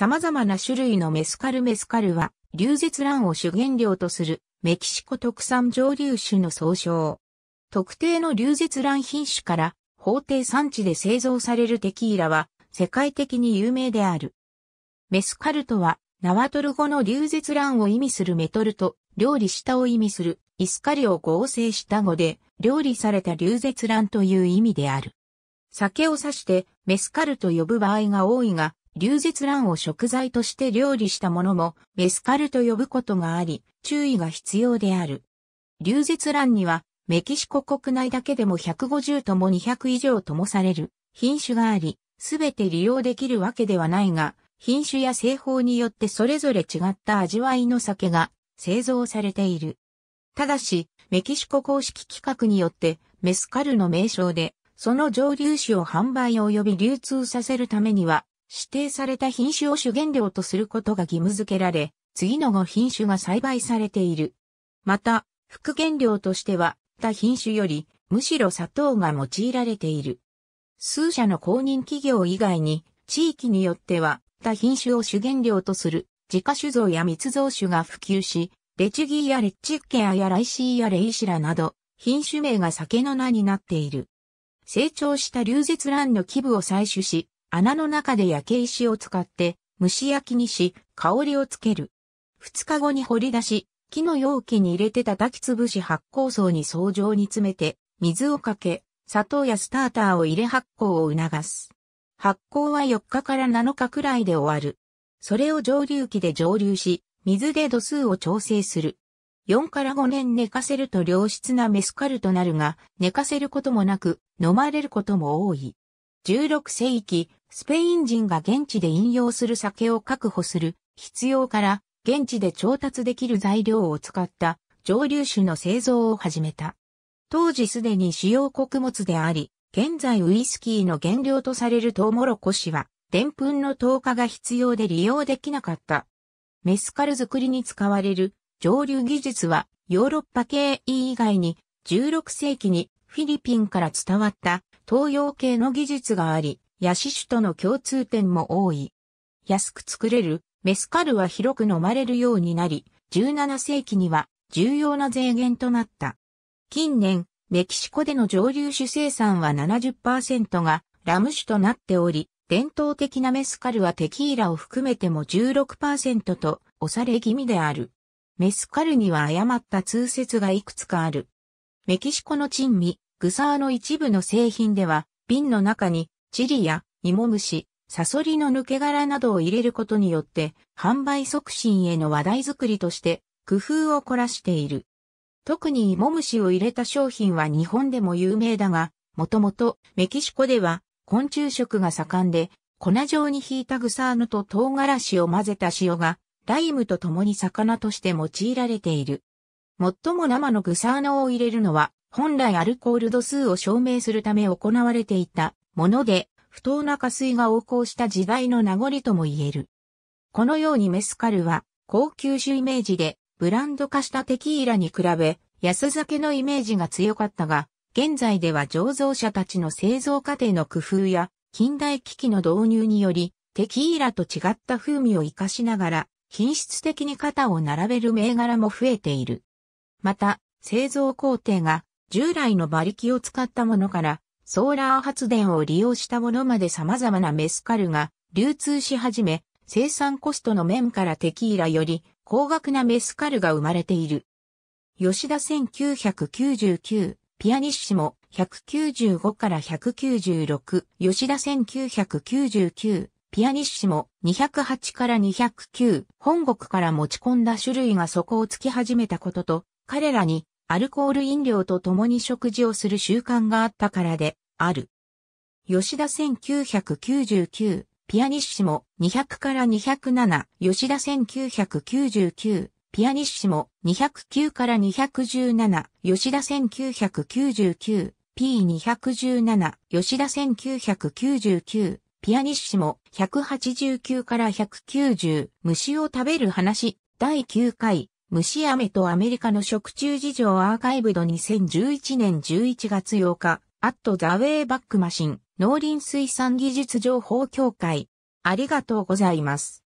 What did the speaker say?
様々な種類のメスカルメスカルは、流舌卵を主原料とするメキシコ特産蒸留酒の総称。特定の流舌卵品種から法定産地で製造されるテキーラは世界的に有名である。メスカルとは、ナワトル語の流舌卵を意味するメトルと、料理したを意味するイスカリを合成した語で、料理された流舌卵という意味である。酒を指してメスカルと呼ぶ場合が多いが、流絶卵を食材として料理したものもメスカルと呼ぶことがあり、注意が必要である。流絶卵にはメキシコ国内だけでも150とも200以上ともされる品種があり、すべて利用できるわけではないが、品種や製法によってそれぞれ違った味わいの酒が製造されている。ただし、メキシコ公式規格によってメスカルの名称で、その蒸留酒を販売及び流通させるためには、指定された品種を主原料とすることが義務付けられ、次の5品種が栽培されている。また、副原料としては、他品種より、むしろ砂糖が用いられている。数社の公認企業以外に、地域によっては、他品種を主原料とする、自家酒造や密造酒が普及し、レチギーやレッチッケアやライシーやレイシラなど、品種名が酒の名になっている。成長した流絶卵の基部を採取し、穴の中で焼け石を使って蒸し焼きにし、香りをつける。二日後に掘り出し、木の容器に入れて叩きつぶし発酵槽に層状に詰めて、水をかけ、砂糖やスターターを入れ発酵を促す。発酵は4日から7日くらいで終わる。それを蒸留器で蒸留し、水で度数を調整する。4から5年寝かせると良質なメスカルとなるが、寝かせることもなく、飲まれることも多い。16世紀、スペイン人が現地で飲用する酒を確保する必要から現地で調達できる材料を使った蒸留酒の製造を始めた。当時すでに主要穀物であり、現在ウイスキーの原料とされるトウモロコシは、デンプンの投下が必要で利用できなかった。メスカル作りに使われる蒸留技術はヨーロッパ系以外に16世紀にフィリピンから伝わった東洋系の技術があり、ヤシ種との共通点も多い。安く作れるメスカルは広く飲まれるようになり、17世紀には重要な税源となった。近年、メキシコでの蒸留種生産は70%がラム種となっており、伝統的なメスカルはテキーラを含めても16%と押され気味である。メスカルには誤った通説がいくつかある。メキシコの珍味、グサーの一部の製品では、瓶の中にチリや芋虫、サソリの抜け殻などを入れることによって、販売促進への話題作りとして、工夫を凝らしている。特に芋虫を入れた商品は日本でも有名だが、もともとメキシコでは昆虫食が盛んで、粉状にひいたグサーノと唐辛子を混ぜた塩が、ライムと共に魚として用いられている。最も生のグサーノを入れるのは、本来アルコール度数を証明するため行われていたもので、不当な加水が横行した時代の名残とも言える。このようにメスカルは、高級酒イメージで、ブランド化したテキーラに比べ、安酒のイメージが強かったが、現在では醸造者たちの製造過程の工夫や、近代機器の導入により、テキーラと違った風味を活かしながら、品質的に肩を並べる銘柄も増えている。また、製造工程が従来の馬力を使ったものからソーラー発電を利用したものまで様々なメスカルが流通し始め、生産コストの面からテキーラより高額なメスカルが生まれている。吉田1999、ピアニッシモ195から196、吉田1999、ピアニッシモ208から209、本国から持ち込んだ種類が底をつき始めたことと、彼らにアルコール飲料と共に食事をする習慣があったからで、ある。吉田1999、ピアニッシモ200から207、吉田1999、ピアニッシモ209から217、吉田1999、P217、吉田1999、ピアニッシモ189から190、虫を食べる話、第9回、虫飴とアメリカの食中事情アーカイブド2011年11月8日、アットザウェイバックマシン、農林水産技術情報協会。ありがとうございます。